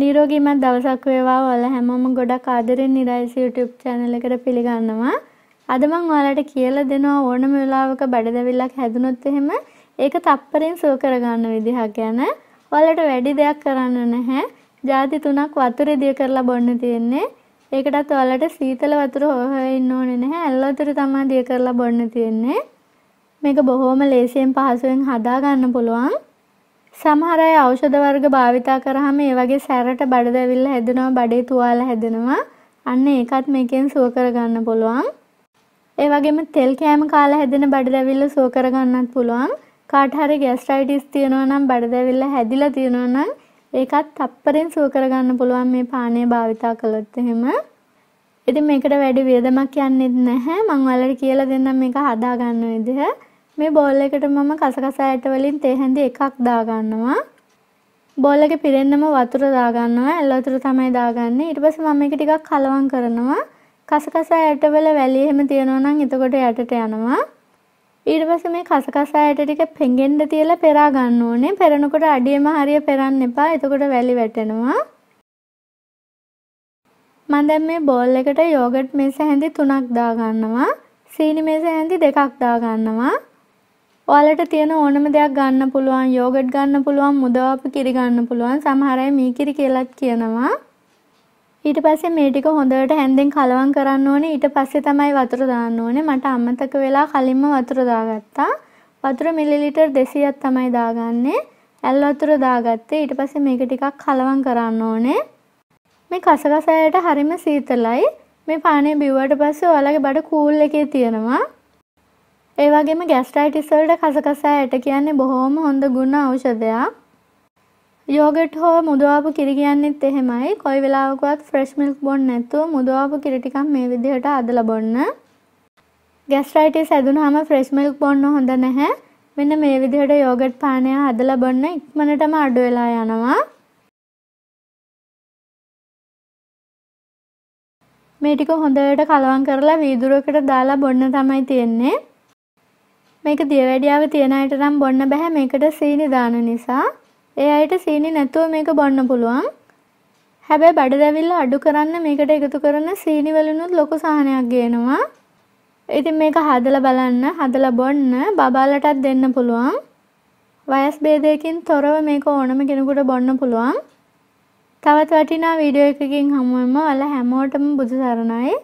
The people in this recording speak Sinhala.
නීරෝගීමත් දවසක් වේවා ඔයාල හැමෝම ගොඩක් ආදරෙන් නිරයිස් YouTube channel එකට පිළිගන්නවා. අද මම ඔයාලට කියලා දෙනවා ඕනම වෙලාවක බඩදැවිල්ලක් හැදුනොත් එහෙම ඒක තප්පරෙන් සුව කරගන්න විදිහක් ගැන. ඔයාලට වැඩි දෙයක් කරන්න නැහැ. ಜಾති තුනක් වතුරෙදී කරලා බොන්න තියෙන්නේ. ඒකටත් ඔයාලට සීතල වතුර හොය ඉන්න ඕනේ නැහැ. ඇල් වතුර තමයි දිය කරලා බොන්න තියෙන්නේ. මේක බොහොම ලේසියෙන් පහසුවෙන් හදා ගන්න පුළුවන්. සමහර අය ඖෂධ වර්ග භාවිතා කරාම ඒ වගේ සැරට බඩ දැවිල්ල හැදෙනවා, බඩේ තුවාල හැදෙනවා. අන්න ඒකත් මේකෙන් සුව කරගන්න පුළුවන්. ඒ වගේම තෙල් කෑම කාලා හැදෙන බඩ දැවිල්ල සුව කරගන්නත් පුළුවන්. කාට හරි ગેස්ට්‍රයිටිස් තියෙනවා නම් බඩ දැවිල්ල හැදිලා තියෙනවා නම් ඒකත් තප්පරෙන් සුව කරගන්න පුළුවන් මේ පානය භාවිතා කළොත් එහෙම. ඉතින් මේකට වැඩි වියදමක් යන්නේ නැහැ. මම ඔයාලට කියලා දෙන්නම් මේක හදාගන්න විදිහ. මේ බෝල් එකට මම කසකසා ඇට වලින් තේ හැඳි එකක් දාගන්නවා. බෝල් එකේ පිරෙන්නම වතුර දාගන්නවා. ඇල් වතුර තමයි දාගන්නේ. ඊට පස්සේ මම මේක ටිකක් කලවම් කරනවා. කසකසා ඇට වල වැලි එහෙම තියනවා නම් එතකොට යටට යනවා. ඊට පස්සේ මේ කසකසායට ටික පෙඟෙන්න තියලා පෙරා ගන්න ඕනේ. පෙරනකොට අඩියම හරිය පෙරන්න එපා. එතකොට වැලි වැටෙනවා. මම දැන් මේ බෝල් එකට යෝගට් මේස හැඳි තුනක් දා ගන්නවා. සීනි මේස හැඳි දෙකක් දා ගන්නවා. ඔයාලට තියෙන ඕනම දෙයක් ගන්න පුළුවන් යෝගට් ගන්න පුළුවන් මුදවාපු කිරි ගන්න පුළුවන් සමහර අය මේ කිරි කියලාත් කියනවා ඊට පස්සේ මේ ටික හොඳට හැන්දෙන් කලවම් කරන්න ඕනේ ඊට පස්සේ තමයි වතුර දාන්න ඕනේ මට අමතක වෙලා කලින්ම වතුර දාගත්තා වතුර මිලිලිටර් 200ක් තමයි දාගන්නේ ඇල් වතුර දාගත්තේ ඊට පස්සේ මේක ටිකක් කලවම් කරන්න ඕනේ මේ කසකසයට හරිම සීතලයි මේ පානේ බිව්වට පස්සේ ඔයාලගේ බඩ කූල් එකේ තියෙනවා ඒ වගේම ගැස්ට්‍රයිටිස් වලට කසකසා ඇට කියන්නේ බොහොම හොඳ ගුණ ඖෂධයක්. යෝගට් හෝ මුදවාපු කිරි කියන්නෙත් එහෙමයි. කොයි වෙලාවකවත් ෆ්‍රෙෂ් මිල්ක් බොන්න නැතුව මුදවාපු කිරි ටිකක් මේ විදිහට අදලා බොන්න. ගැස්ට්‍රයිටිස් ඇදුනහම ෆ්‍රෙෂ් මිල්ක් බොන්න හොඳ නැහැ. මෙන්න මේ විදිහට යෝගට් පානය හදලා බොන්න ඉක්මනටම අඩු වෙලා යනවා. මේ ටික හොඳට කලවම් කරලා වීදුරුවකට දාලා බොන්න තමයි තියෙන්නේ. මේක දියවැඩියාව තියෙන අයට නම් බොන්න බෑ මේකට සීනි දාන නිසා. ඒ අයට සීනි නැතුව මේක බොන්න පුළුවන්. හැබැයි බඩදැවිල්ල අඩු කරන්න මේකට එකතු කරන සීනි වලිනුත් ලොකු සහනයක් ගේනවා. ඉතින් මේක හදලා බලන්න, හදලා බොන්න බබාලටත් දෙන්න පුළුවන්. වයස් ભેදයකින් තොරව මේක ඕනම කෙනෙකුට බොන්න පුළුවන්. තවත් වටිනා වීඩියෝ එකකින් හමු වෙමු. ඔයාලා හැමෝටම බුදු සරණයි.